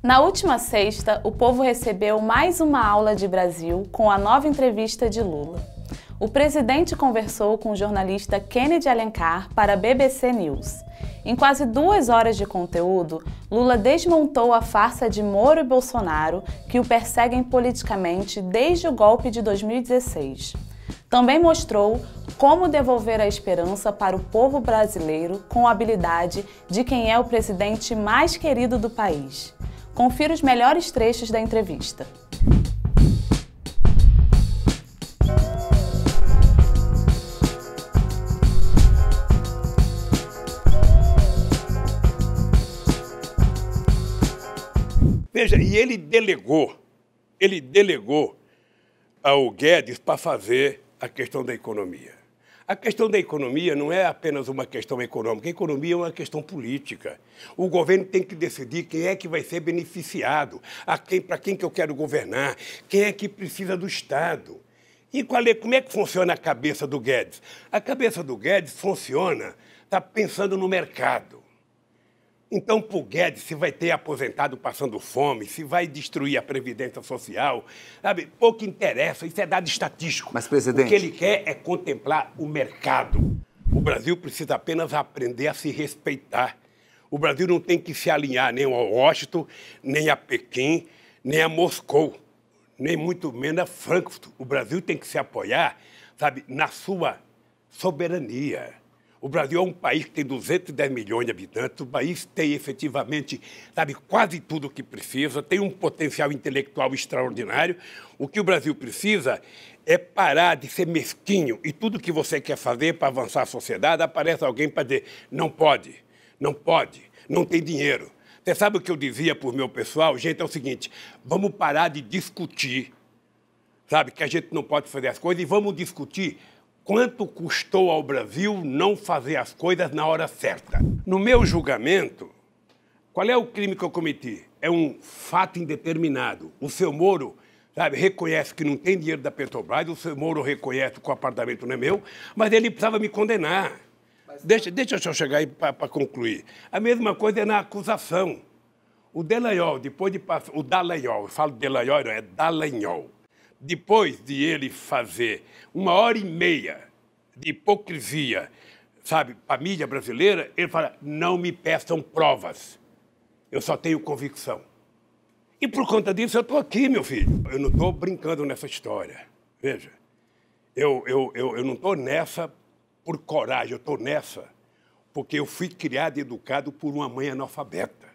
Na última sexta, o povo recebeu mais uma aula de Brasil com a nova entrevista de Lula. O presidente conversou com o jornalista Kennedy Alencar para a BBC News. Em quase duas horas de conteúdo, Lula desmontou a farsa de Moro e Bolsonaro, que o perseguem politicamente desde o golpe de 2016. Também mostrou como devolver a esperança para o povo brasileiro com a habilidade de quem é o presidente mais querido do país. Confira os melhores trechos da entrevista. Veja, e ele delegou, ele delegou ao Guedes para fazer a questão da economia. A questão da economia não é apenas uma questão econômica, a economia é uma questão política. O governo tem que decidir quem é que vai ser beneficiado, a quem, para quem que eu quero governar, quem é que precisa do Estado. E qual é, como é que funciona a cabeça do Guedes? A cabeça do Guedes funciona, está pensando no mercado. Então, por Guedes, se vai ter aposentado passando fome, se vai destruir a Previdência Social, sabe? Pouco interessa, isso é dado estatístico. Mas, presidente. O que ele quer é contemplar o mercado. O Brasil precisa apenas aprender a se respeitar. O Brasil não tem que se alinhar nem a Washington, nem a Pequim, nem a Moscou, nem muito menos a Frankfurt. O Brasil tem que se apoiar, sabe, na sua soberania. O Brasil é um país que tem 210 milhões de habitantes, o país tem efetivamente, sabe, quase tudo o que precisa, tem um potencial intelectual extraordinário. O que o Brasil precisa é parar de ser mesquinho e tudo que você quer fazer para avançar a sociedade, aparece alguém para dizer: não pode, não pode, não tem dinheiro. Você sabe o que eu dizia para o meu pessoal? Gente, é o seguinte: vamos parar de discutir, sabe, que a gente não pode fazer as coisas e vamos discutir quanto custou ao Brasil não fazer as coisas na hora certa. No meu julgamento, qual é o crime que eu cometi? É um fato indeterminado. O seu Moro sabe, reconhece que não tem dinheiro da Petrobras, o seu Moro reconhece que o apartamento não é meu, mas ele precisava me condenar. Deixa, deixa eu chegar aí para concluir. A mesma coisa é na acusação. O Delanhol, depois de passar. O Dallagnol, eu falo Delanhol, não, é Dallagnol depois de ele fazer uma hora e meia de hipocrisia, sabe, para a mídia brasileira, ele fala: não me peçam provas, eu só tenho convicção. E por conta disso eu estou aqui, meu filho. Eu não estou brincando nessa história. Veja, eu, eu, eu, eu não estou nessa por coragem, eu estou nessa porque eu fui criado e educado por uma mãe analfabeta.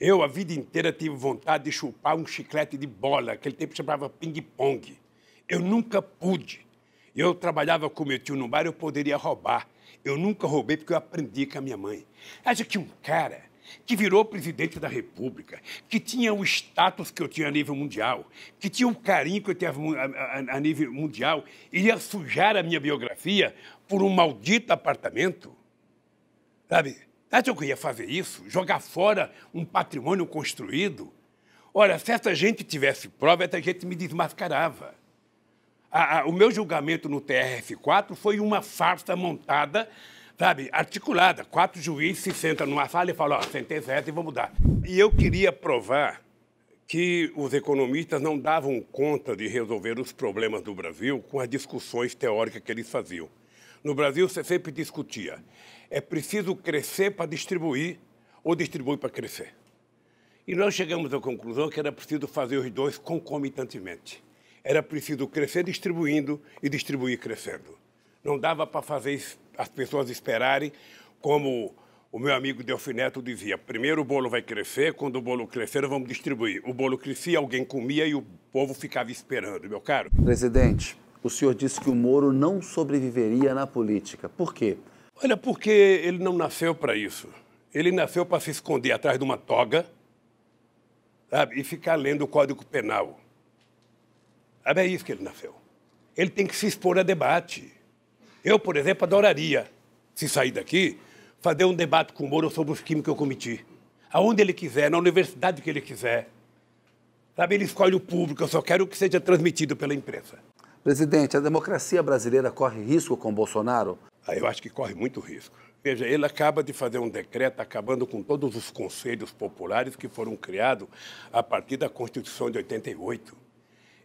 Eu, a vida inteira, tive vontade de chupar um chiclete de bola, aquele tempo chamava ping-pong. Eu nunca pude. Eu trabalhava com meu tio no bar, eu poderia roubar. Eu nunca roubei porque eu aprendi com a minha mãe. Acha que um cara que virou presidente da República, que tinha o status que eu tinha a nível mundial, que tinha o carinho que eu tinha a, a nível mundial, iria sujar a minha biografia por um maldito apartamento? Sabe? Sabe que eu queria fazer isso? Jogar fora um patrimônio construído? Olha, se essa gente tivesse prova, essa gente me desmascarava. A, a, o meu julgamento no TRF4 foi uma farsa montada, sabe, articulada. Quatro juízes se sentam numa sala e falam, ó, oh, sentença é e vamos mudar. E eu queria provar que os economistas não davam conta de resolver os problemas do Brasil com as discussões teóricas que eles faziam. No Brasil, você sempre discutia: é preciso crescer para distribuir ou distribuir para crescer? E nós chegamos à conclusão que era preciso fazer os dois concomitantemente. Era preciso crescer distribuindo e distribuir crescendo. Não dava para fazer as pessoas esperarem, como o meu amigo Delfineto dizia: primeiro o bolo vai crescer, quando o bolo crescer, vamos distribuir. O bolo crescia, alguém comia e o povo ficava esperando, meu caro. Presidente, o senhor disse que o Moro não sobreviveria na política. Por quê? Olha, porque ele não nasceu para isso. Ele nasceu para se esconder atrás de uma toga sabe? e ficar lendo o Código Penal. Sabe, é isso que ele nasceu. Ele tem que se expor a debate. Eu, por exemplo, adoraria, se sair daqui, fazer um debate com o Moro sobre os crimes que eu cometi. Aonde ele quiser, na universidade que ele quiser. Sabe, ele escolhe o público, eu só quero que seja transmitido pela imprensa. Presidente, a democracia brasileira corre risco com Bolsonaro? Ah, eu acho que corre muito risco. Veja, ele acaba de fazer um decreto acabando com todos os conselhos populares que foram criados a partir da Constituição de 88.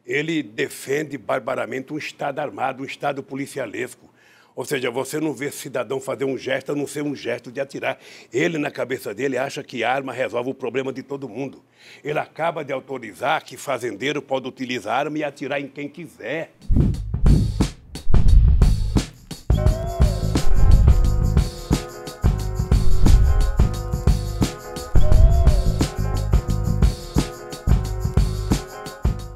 Ele defende barbaramente um Estado armado, um Estado policialesco. Ou seja, você não vê cidadão fazer um gesto a não ser um gesto de atirar. Ele, na cabeça dele, acha que arma resolve o problema de todo mundo. Ele acaba de autorizar que fazendeiro pode utilizar arma e atirar em quem quiser.